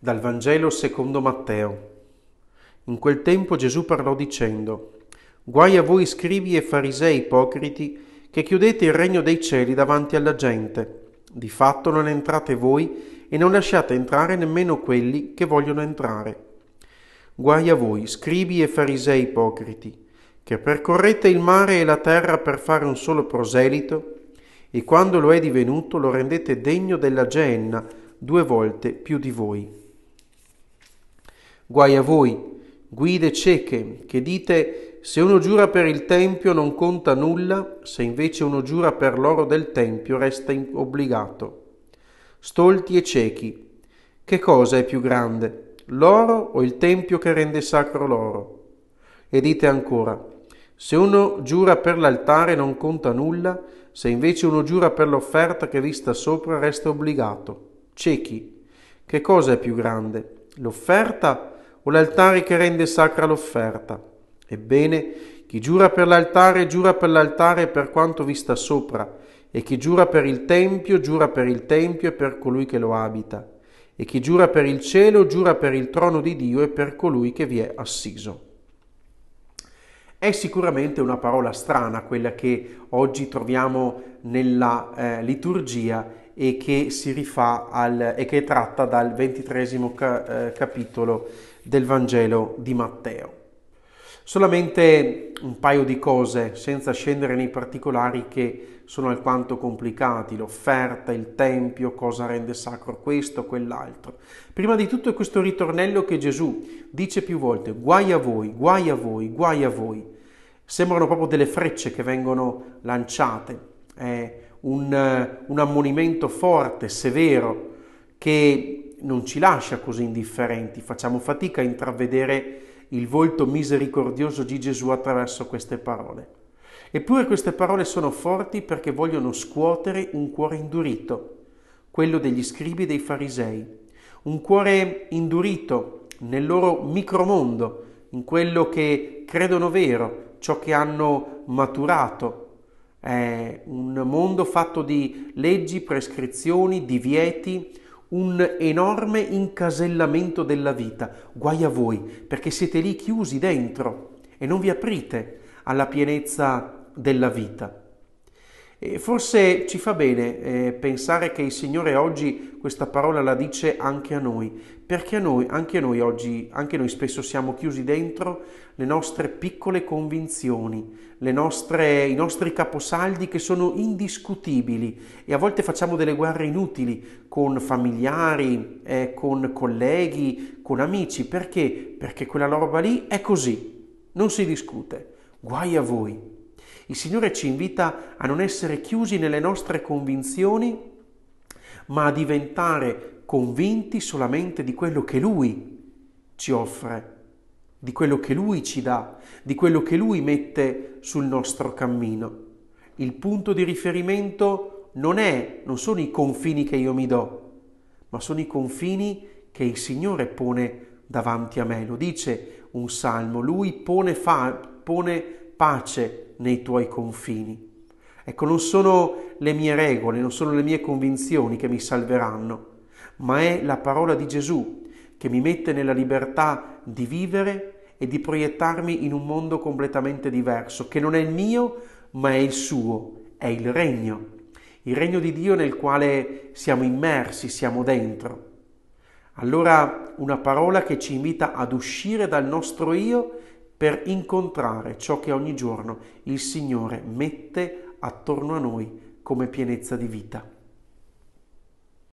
Dal Vangelo secondo Matteo. In quel tempo Gesù parlò dicendo, Guai a voi scrivi e farisei ipocriti, che chiudete il regno dei cieli davanti alla gente. Di fatto non entrate voi e non lasciate entrare nemmeno quelli che vogliono entrare. Guai a voi scrivi e farisei ipocriti, che percorrete il mare e la terra per fare un solo proselito, e quando lo è divenuto lo rendete degno della genna due volte più di voi. Guai a voi, guide cieche, che dite se uno giura per il Tempio non conta nulla, se invece uno giura per l'oro del Tempio resta obbligato. Stolti e ciechi, che cosa è più grande, l'oro o il Tempio che rende sacro l'oro? E dite ancora, se uno giura per l'altare non conta nulla, se invece uno giura per l'offerta che vista sopra resta obbligato. Ciechi, che cosa è più grande, l'offerta o o l'altare che rende sacra l'offerta. Ebbene, chi giura per l'altare giura per l'altare per quanto vi sta sopra, e chi giura per il tempio giura per il tempio e per colui che lo abita, e chi giura per il cielo giura per il trono di Dio e per colui che vi è assiso. È sicuramente una parola strana quella che oggi troviamo nella eh, liturgia e che si rifà al, e che è tratta dal ventitresimo ca, eh, capitolo del Vangelo di Matteo. Solamente un paio di cose, senza scendere nei particolari che sono alquanto complicati, l'offerta, il tempio, cosa rende sacro questo, quell'altro. Prima di tutto è questo ritornello che Gesù dice più volte, guai a voi, guai a voi, guai a voi. Sembrano proprio delle frecce che vengono lanciate, è un, eh, un ammonimento forte, severo, che non ci lascia così indifferenti, facciamo fatica a intravedere il volto misericordioso di Gesù attraverso queste parole. Eppure queste parole sono forti perché vogliono scuotere un cuore indurito, quello degli scribi e dei farisei, un cuore indurito nel loro micromondo, in quello che credono vero, ciò che hanno maturato. È un mondo fatto di leggi, prescrizioni, divieti, un enorme incasellamento della vita. Guai a voi, perché siete lì chiusi dentro e non vi aprite alla pienezza della vita. E forse ci fa bene eh, pensare che il Signore oggi questa parola la dice anche a noi, perché a noi, anche noi oggi, anche noi spesso siamo chiusi dentro le nostre piccole convinzioni, le nostre, i nostri caposaldi che sono indiscutibili e a volte facciamo delle guerre inutili con familiari, eh, con colleghi, con amici, perché? Perché quella roba lì è così, non si discute. Guai a voi, il Signore ci invita a non essere chiusi nelle nostre convinzioni, ma a diventare convinti solamente di quello che Lui ci offre, di quello che Lui ci dà, di quello che Lui mette sul nostro cammino. Il punto di riferimento non, è, non sono i confini che io mi do, ma sono i confini che il Signore pone davanti a me. Lo dice un salmo, Lui pone, fa, pone pace nei tuoi confini. Ecco, non sono le mie regole, non sono le mie convinzioni che mi salveranno, ma è la parola di Gesù che mi mette nella libertà di vivere e di proiettarmi in un mondo completamente diverso, che non è il mio, ma è il suo, è il regno, il regno di Dio nel quale siamo immersi, siamo dentro. Allora una parola che ci invita ad uscire dal nostro io per incontrare ciò che ogni giorno il Signore mette attorno a noi come pienezza di vita.